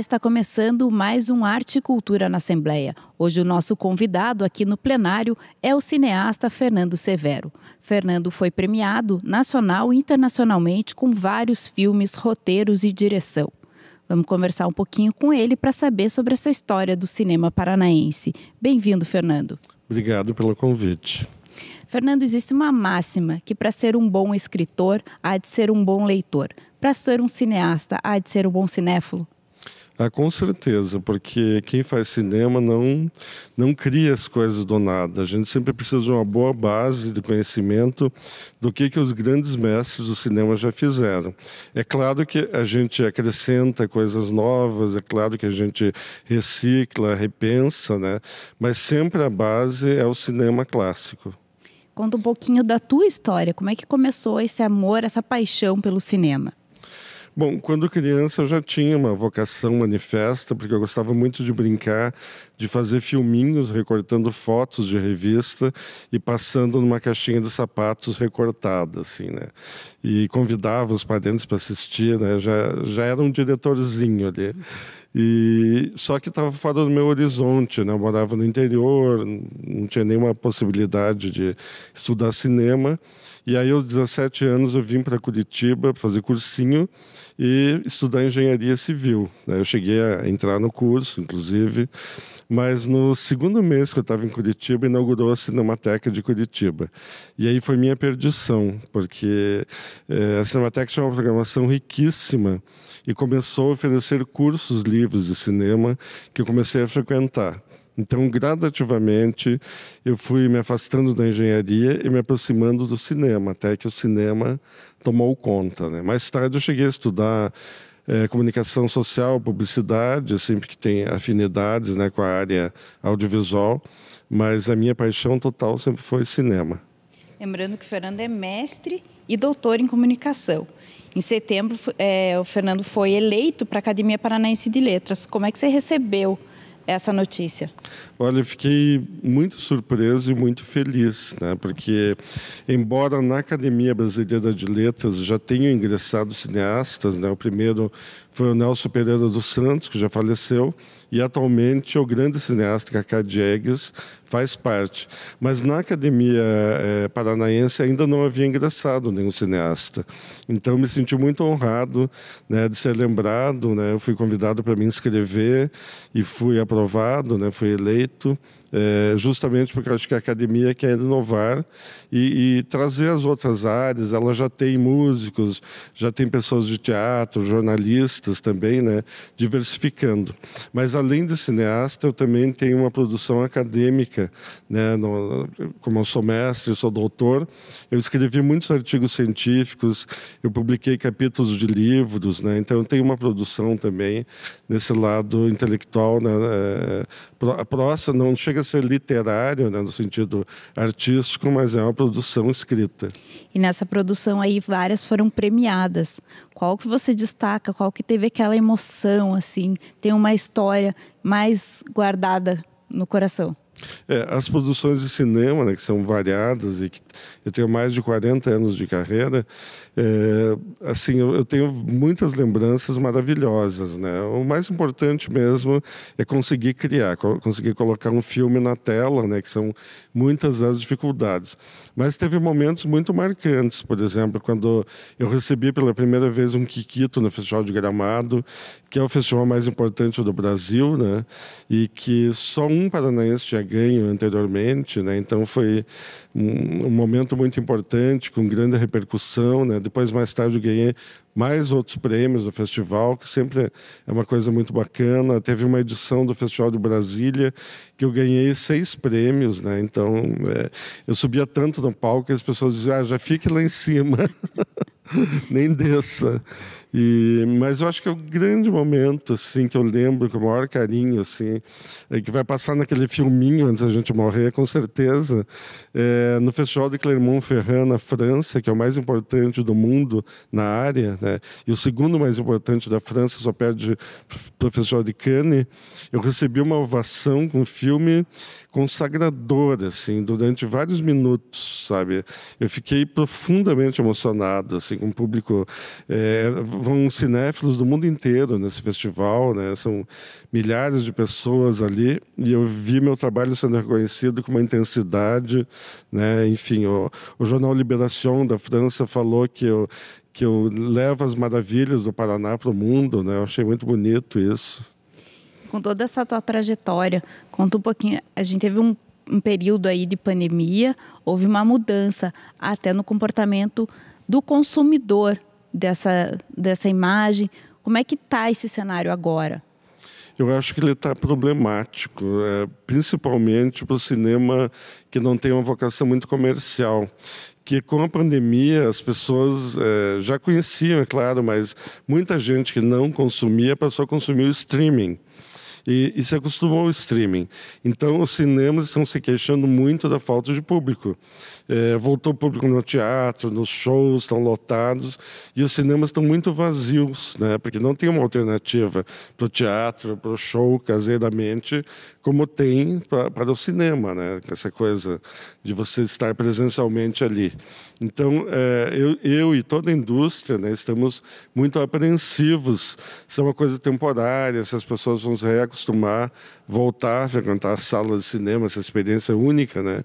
está começando mais um Arte e Cultura na Assembleia. Hoje o nosso convidado aqui no plenário é o cineasta Fernando Severo. Fernando foi premiado nacional e internacionalmente com vários filmes, roteiros e direção. Vamos conversar um pouquinho com ele para saber sobre essa história do cinema paranaense. Bem-vindo, Fernando. Obrigado pelo convite. Fernando, existe uma máxima que para ser um bom escritor há de ser um bom leitor. Para ser um cineasta há de ser um bom cinéfilo. Ah, com certeza, porque quem faz cinema não, não cria as coisas do nada. A gente sempre precisa de uma boa base de conhecimento do que, que os grandes mestres do cinema já fizeram. É claro que a gente acrescenta coisas novas, é claro que a gente recicla, repensa, né? mas sempre a base é o cinema clássico. Conta um pouquinho da tua história. Como é que começou esse amor, essa paixão pelo cinema? Bom, quando criança eu já tinha uma vocação manifesta, porque eu gostava muito de brincar, de fazer filminhos recortando fotos de revista e passando numa caixinha de sapatos recortada, assim, né? E convidava os parentes para assistir, né? Já, já era um diretorzinho ali. E só que estava fora do meu horizonte, né? Eu morava no interior, não tinha nenhuma possibilidade de estudar cinema. E aí, aos 17 anos, eu vim para Curitiba fazer cursinho e estudar engenharia civil. Né? Eu cheguei a entrar no curso, inclusive, mas no segundo mês que eu estava em Curitiba, inaugurou a Cinemateca de Curitiba. E aí foi minha perdição, porque é, a Cinemateca tinha uma programação riquíssima e começou a oferecer cursos livres de cinema que eu comecei a frequentar. Então, gradativamente, eu fui me afastando da engenharia e me aproximando do cinema, até que o cinema tomou conta. Né? Mais tarde, eu cheguei a estudar é, comunicação social, publicidade, sempre que tem afinidades né, com a área audiovisual, mas a minha paixão total sempre foi cinema. Lembrando que o Fernando é mestre e doutor em comunicação. Em setembro, é, o Fernando foi eleito para a Academia Paranaense de Letras. Como é que você recebeu essa notícia? Olha, eu fiquei muito surpreso e muito feliz, né? porque, embora na Academia Brasileira de Letras já tenham ingressado cineastas, né? o primeiro foi o Nelson Pereira dos Santos, que já faleceu, e atualmente o grande cineasta Cacá Diegues, faz parte. Mas na Academia eh, Paranaense ainda não havia ingressado nenhum cineasta. Então me senti muito honrado né, de ser lembrado. Né? Eu fui convidado para me inscrever e fui aprovado, né? fui eleito é, justamente porque acho que a academia quer inovar e, e, trazer as outras áreas. Ela já tem músicos, já tem pessoas de teatro, jornalistas também, né? diversificando. Mas além de cineasta, eu também tenho uma produção acadêmica. Né? No, como eu sou mestre, sou doutor, eu escrevi muitos artigos científicos, eu publiquei capítulos de livros, né? então eu tenho uma produção também nesse lado intelectual, né? É, próxima, não chega chega a ser literário, né, no sentido artístico, mas é uma produção escrita. E nessa produção aí várias foram premiadas. Qual que você destaca? Qual que teve aquela emoção assim? Tem uma história mais guardada no coração? É, as produções de cinema, né, que são variadas e que eu tenho mais de 40 anos de carreira, é, assim, eu, eu, tenho muitas lembranças maravilhosas, né? O mais importante mesmo é conseguir criar, co conseguir colocar um filme na tela, né? Que são muitas as dificuldades. Mas teve momentos muito marcantes, por exemplo, quando eu recebi pela primeira vez um Kikito no Festival de Gramado, que é o festival mais importante do Brasil, né? E que só um paranaense tinha ganho anteriormente, né? Então foi um, um momento muito importante, com grande repercussão, né? Depois, mais tarde, eu ganhei mais outros prêmios do festival, que sempre é uma coisa muito bacana. Teve uma edição do Festival de Brasília que eu ganhei seis prêmios, né? Então, é, eu subia tanto no palco que as pessoas diziam, ah, já fique lá em cima, nem desça. E, mas eu acho que é o grande momento, assim, que eu lembro com o maior carinho, assim, é que vai passar naquele filminho antes da gente morrer, com certeza, é, no Festival de Clermont-Ferrand, na França, que é o mais importante do mundo na área, né? E o segundo mais importante da França, só perde para o Festival de Cannes. Eu recebi uma ovação com um filme consagrador, assim, durante vários minutos, sabe? Eu fiquei profundamente emocionado, assim, com o público... É, vão cinéfilos do mundo inteiro nesse festival, né? São milhares de pessoas ali e eu vi meu trabalho sendo reconhecido com uma intensidade, né? Enfim, o, o jornal Libération da França falou que eu que eu levo as maravilhas do Paraná para o mundo, né? Eu achei muito bonito isso. Com toda essa tua trajetória, conta um pouquinho. A gente teve um, um período aí de pandemia, houve uma mudança até no comportamento do consumidor dessa, dessa imagem. Como é que está esse cenário agora? Eu acho que ele está problemático, é, principalmente para o cinema que não tem uma vocação muito comercial que com a pandemia as pessoas é, já conheciam, é claro, mas muita gente que não consumia passou a consumir o streaming e, e se acostumou ao streaming. Então, os cinemas estão se queixando muito da falta de público. É, voltou o público no teatro, nos shows, estão lotados, e os cinemas estão muito vazios, né? porque não tem uma alternativa para o teatro, para o show caseiramente, como tem para o cinema, né? essa coisa de você estar presencialmente ali. Então, é, eu, eu, e toda a indústria né, estamos muito apreensivos é uma coisa temporária, se as pessoas vão se acostumar, voltar a frequentar salas de cinema, essa experiência única, né?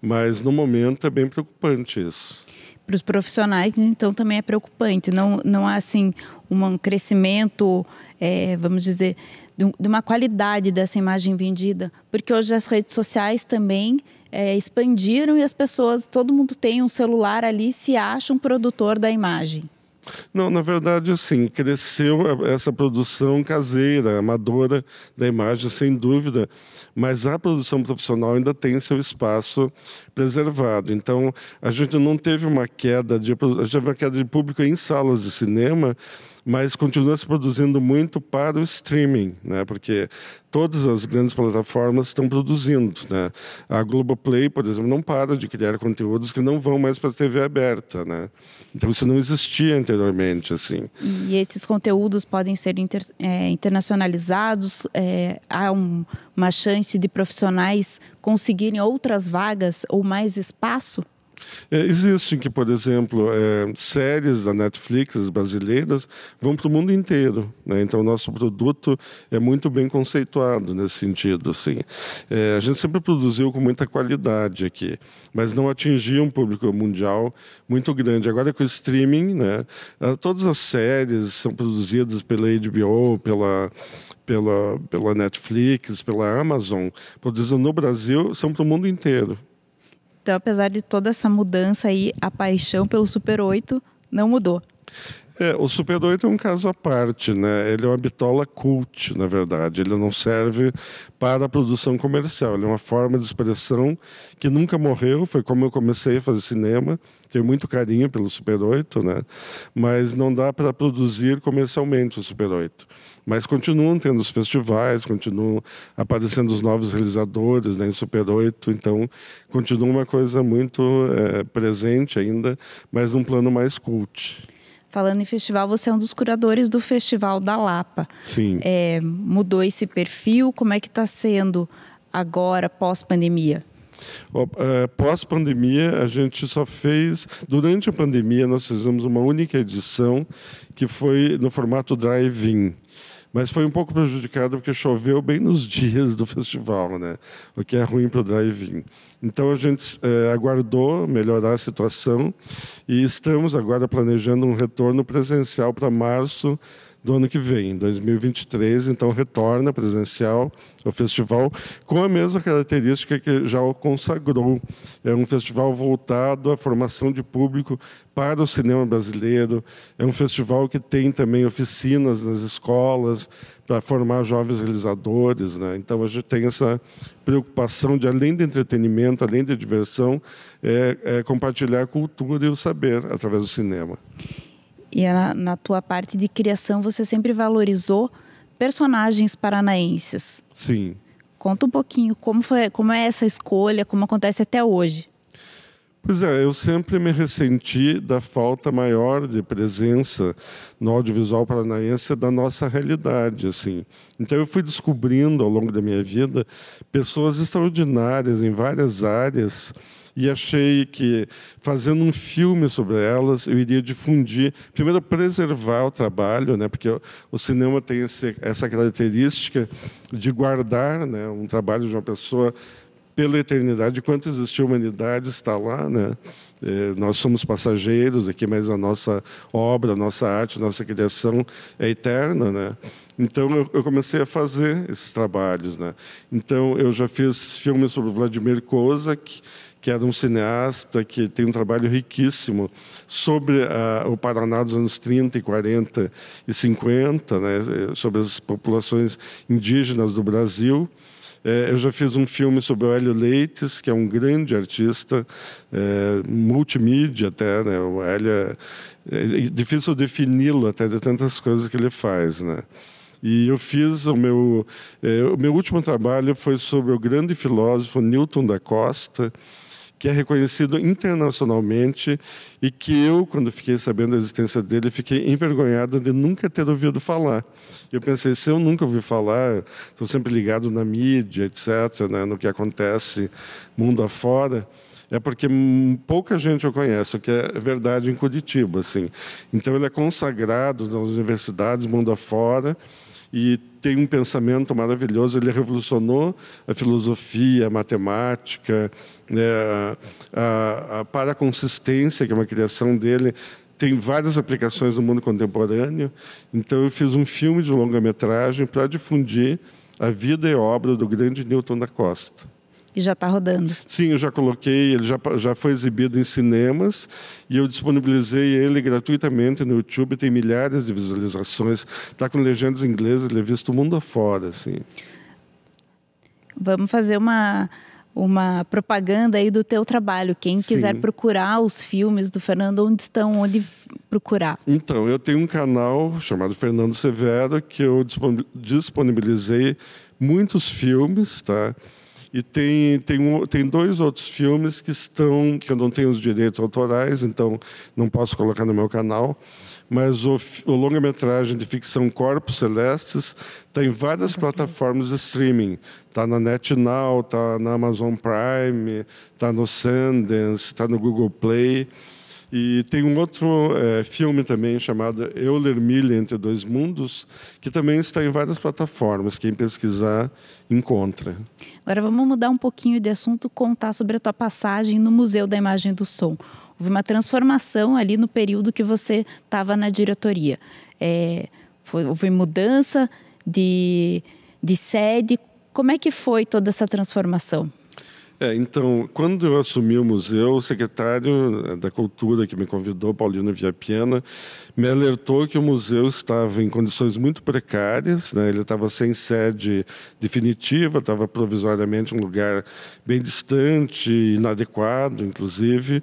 Mas no momento é bem preocupante isso. Para os profissionais, então, também é preocupante. Não, não há, assim, um crescimento, é, vamos dizer, de uma qualidade dessa imagem vendida. Porque hoje as redes sociais também é, expandiram e as pessoas, todo mundo tem um celular ali, se acha um produtor da imagem. Não, na verdade, assim, cresceu essa produção caseira, amadora da imagem, sem dúvida, mas a produção profissional ainda tem seu espaço preservado. Então, a gente não teve uma queda de, a gente teve uma queda de público em salas de cinema, mas continua se produzindo muito para o streaming, né? Porque todas as grandes plataformas estão produzindo, né? A Globoplay, por exemplo, não para de criar conteúdos que não vão mais para a TV aberta, né? Então isso não existia anteriormente, assim. E esses conteúdos podem ser inter, é, internacionalizados, é, há um, uma chance de profissionais conseguirem outras vagas ou mais espaço é, existem que, por exemplo, é, séries da Netflix brasileiras vão para o mundo inteiro. Né? Então, o nosso produto é muito bem conceituado nesse sentido. Assim. É, a gente sempre produziu com muita qualidade aqui, mas não atingia um público mundial muito grande. Agora, com o streaming, né, todas as séries são produzidas pela HBO, pela, pela, pela Netflix, pela Amazon, produzidas no Brasil, são para o mundo inteiro. Então, apesar de toda essa mudança aí, a paixão pelo Super 8 não mudou. É, o Super 8 é um caso à parte, né? Ele é uma bitola cult, na verdade. Ele não serve para a produção comercial. Ele é uma forma de expressão que nunca morreu. Foi como eu comecei a fazer cinema. Tenho muito carinho pelo Super 8, né? Mas não dá para produzir comercialmente o Super 8. Mas continuam tendo os festivais, continuam aparecendo os novos realizadores né, em Super 8. Então, continua uma coisa muito é, presente ainda, mas num plano mais cult. Falando em festival, você é um dos curadores do Festival da Lapa. Sim. É, mudou esse perfil? Como é que está sendo agora, pós-pandemia? É, pós-pandemia, a gente só fez. Durante a pandemia, nós fizemos uma única edição, que foi no formato drive-in. Mas foi um pouco prejudicado porque choveu bem nos dias do festival, né? o que é ruim para o drive-in. Então a gente eh, aguardou melhorar a situação e estamos agora planejando um retorno presencial para março do ano que vem, em 2023, então retorna presencial o festival com a mesma característica que já o consagrou. É um festival voltado à formação de público para o cinema brasileiro, é um festival que tem também oficinas nas escolas para formar jovens realizadores. Né? Então a gente tem essa preocupação de, além de entretenimento, além de diversão, é, é compartilhar a cultura e o saber através do cinema. E é na, na tua parte de criação, você sempre valorizou personagens paranaenses. Sim. Conta um pouquinho como foi, como é essa escolha, como acontece até hoje. Pois é, eu sempre me ressenti da falta maior de presença no audiovisual paranaense da nossa realidade, assim. Então eu fui descobrindo ao longo da minha vida pessoas extraordinárias em várias áreas e achei que fazendo um filme sobre elas eu iria difundir, primeiro preservar o trabalho, né, porque o cinema tem esse, essa característica de guardar né, um trabalho de uma pessoa pela eternidade, enquanto existe a humanidade está lá, né? É, nós somos passageiros aqui, mas a nossa obra, a nossa arte, a nossa criação é eterna, né? Então eu, comecei a fazer esses trabalhos, né? Então eu já fiz filmes sobre Vladimir Kozak, que era um cineasta que tem um trabalho riquíssimo sobre ah, o Paraná dos anos 30 e 40 e 50, né, sobre as populações indígenas do Brasil. É, eu já fiz um filme sobre o Hélio Leites, que é um grande artista, é, multimídia até. Né? O Hélio é, é, é difícil defini-lo até de tantas coisas que ele faz. Né? E eu fiz o meu, é, o meu último trabalho foi sobre o grande filósofo Newton da Costa, que é reconhecido internacionalmente e que eu, quando fiquei sabendo da existência dele, fiquei envergonhado de nunca ter ouvido falar. Eu pensei, se eu nunca ouvi falar, estou sempre ligado na mídia, etc., né, no que acontece mundo afora, é porque pouca gente o conhece, o que é verdade em Curitiba. Assim. Então, ele é consagrado nas universidades mundo afora, e tem um pensamento maravilhoso. Ele revolucionou a filosofia, a matemática, né, a, a paraconsistência, que é uma criação dele, tem várias aplicações no mundo contemporâneo. Então, eu fiz um filme de longa-metragem para difundir a vida e obra do grande Newton da Costa e já está rodando. Sim, eu já coloquei, ele já, já foi exibido em cinemas e eu disponibilizei ele gratuitamente no YouTube, tem milhares de visualizações, está com legendas inglesas, ele é visto mundo afora, assim. Vamos fazer uma uma propaganda aí do teu trabalho. Quem Sim. quiser procurar os filmes do Fernando, onde estão, onde procurar? Então, eu tenho um canal chamado Fernando Severo que eu disponibilizei muitos filmes, tá? E tem, tem, um, tem dois outros filmes que estão, que eu não tenho os direitos autorais, então não posso colocar no meu canal, mas o, o longa-metragem de ficção Corpos Celestes tem várias plataformas de streaming. Está na NetNow, está na Amazon Prime, está no Sundance, está no Google Play. E tem um outro é, filme também chamado Euler Milha Entre Dois Mundos, que também está em várias plataformas. Quem pesquisar, encontra. Agora vamos mudar um pouquinho de assunto, contar sobre a tua passagem no Museu da Imagem do Som. Houve uma transformação ali no período que você estava na diretoria. É, foi, houve mudança de, de sede. Como é que foi toda essa transformação? É, então, quando eu assumi o museu, o secretário eh, da Cultura que me convidou, Paulino Viapiana, me alertou que o museu estava em condições muito precárias, né? ele estava sem sede definitiva, estava provisoriamente em um lugar bem distante, inadequado, inclusive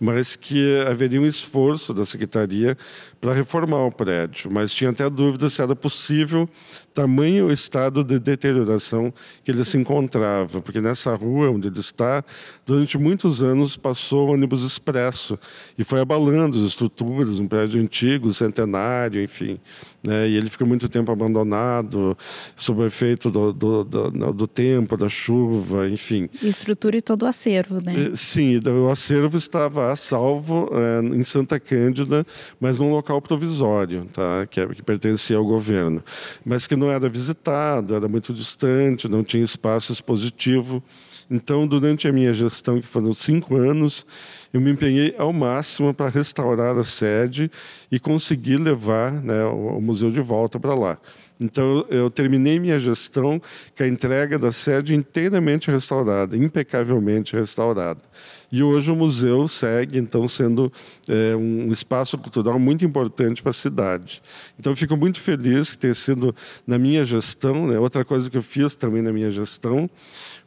mas que haveria um esforço da secretaria para reformar o prédio. Mas tinha até dúvida se era possível, tamanho o estado de deterioração que ele se encontrava, porque nessa rua onde ele está, durante muitos anos passou ônibus expresso e foi abalando as estruturas, um prédio antigo, centenário, enfim. Né? E ele ficou muito tempo abandonado, sob o efeito do, do, do, do tempo, da chuva, enfim. E estrutura e todo o acervo, né? Sim, o acervo estava a salvo é, em Santa Cândida, mas num local provisório, tá? que, é, que pertencia ao governo, mas que não era visitado, era muito distante, não tinha espaço expositivo. Então, durante a minha gestão, que foram cinco anos, eu me empenhei ao máximo para restaurar a sede e conseguir levar né, o museu de volta para lá. Então, eu terminei minha gestão com a entrega da sede inteiramente restaurada, impecavelmente restaurada. E hoje o museu segue, então, sendo é, um espaço cultural muito importante para a cidade. Então, fico muito feliz que tenha sido na minha gestão. Né? Outra coisa que eu fiz também na minha gestão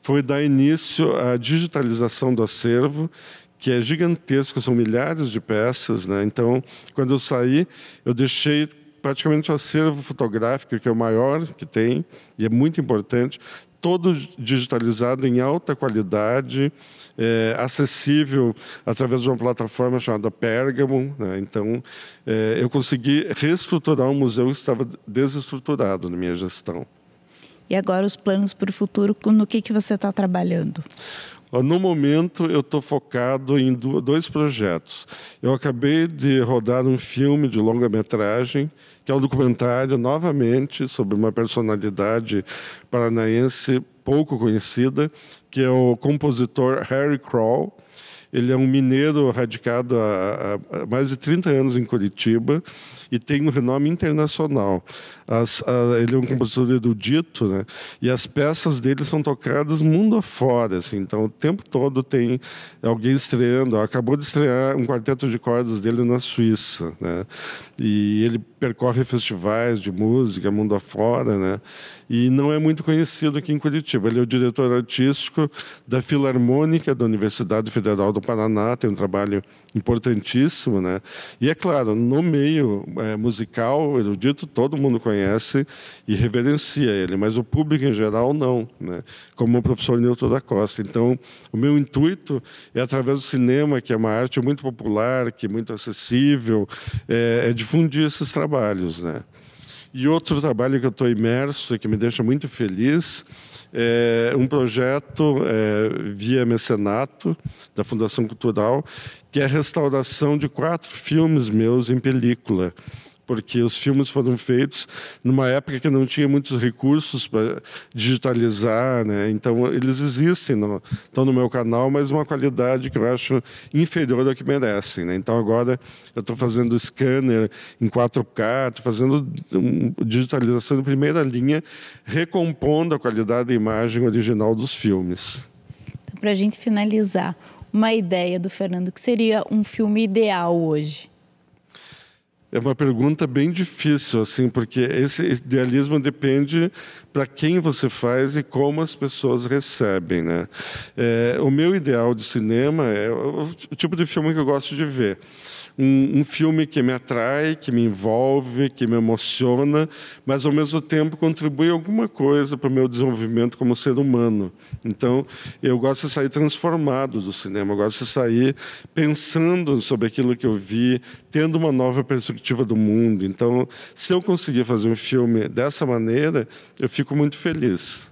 foi dar início à digitalização do acervo, que é gigantesco, são milhares de peças. Né? Então, quando eu saí, eu deixei praticamente o acervo fotográfico, que é o maior que tem, e é muito importante, todo digitalizado em alta qualidade, é, acessível através de uma plataforma chamada Pergamon. Né? Então, é, eu consegui reestruturar um museu que estava desestruturado na minha gestão. E agora os planos para o futuro, no que, que você está trabalhando? No momento, eu estou focado em dois projetos. Eu acabei de rodar um filme de longa-metragem, que é um documentário, novamente, sobre uma personalidade paranaense pouco conhecida, que é o compositor Harry Kroll, ele é um mineiro radicado há, há mais de 30 anos em Curitiba e tem um renome internacional. As, a, ele é um compositor erudito, né? E as peças dele são tocadas mundo afora, assim. Então, o tempo todo tem alguém estreando. Acabou de estrear um quarteto de cordas dele na Suíça, né? E ele percorre festivais de música, mundo afora, né? E não é muito conhecido aqui em Curitiba. Ele é o diretor artístico da Filarmônica da Universidade Federal do Paraná, tem um trabalho importantíssimo, né? E é claro, no meio é, musical, erudito, todo mundo conhece e reverencia ele, mas o público em geral não, né? Como o professor Nilton da Costa. Então, o meu intuito é através do cinema, que é uma arte muito popular, que é muito acessível, é, é difundir esses trabalhos trabalhos, né? E outro trabalho que eu estou imerso e que me deixa muito feliz é um projeto é, via mecenato da Fundação Cultural, que é a restauração de quatro filmes meus em película porque os filmes foram feitos numa época que não tinha muitos recursos para digitalizar, né? Então eles existem, no, estão no meu canal, mas uma qualidade que eu acho inferior ao que merecem, né? Então agora eu estou fazendo scanner em 4K, estou fazendo digitalização em primeira linha, recompondo a qualidade da imagem original dos filmes. Então, para a gente finalizar, uma ideia do Fernando que seria um filme ideal hoje? é uma pergunta bem difícil, assim, porque esse idealismo depende para quem você faz e como as pessoas recebem, né? É, o meu ideal de cinema é o tipo de filme que eu gosto de ver um, um, filme que me atrai, que me envolve, que me emociona, mas ao mesmo tempo contribui alguma coisa para o meu desenvolvimento como ser humano. Então, eu gosto de sair transformado do cinema, eu gosto de sair pensando sobre aquilo que eu vi, tendo uma nova perspectiva do mundo. Então, se eu conseguir fazer um filme dessa maneira, eu fico muito feliz.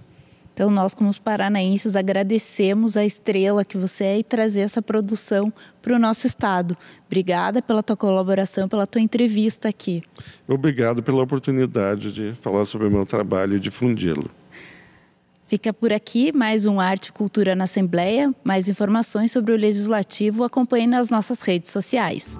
Então, nós, como paranaenses, agradecemos a estrela que você é e trazer essa produção para o nosso estado. Obrigada pela tua colaboração, pela tua entrevista aqui. Obrigado pela oportunidade de falar sobre o meu trabalho e difundi-lo. Fica por aqui mais um Arte e Cultura na Assembleia. Mais informações sobre o Legislativo acompanhe nas nossas redes sociais.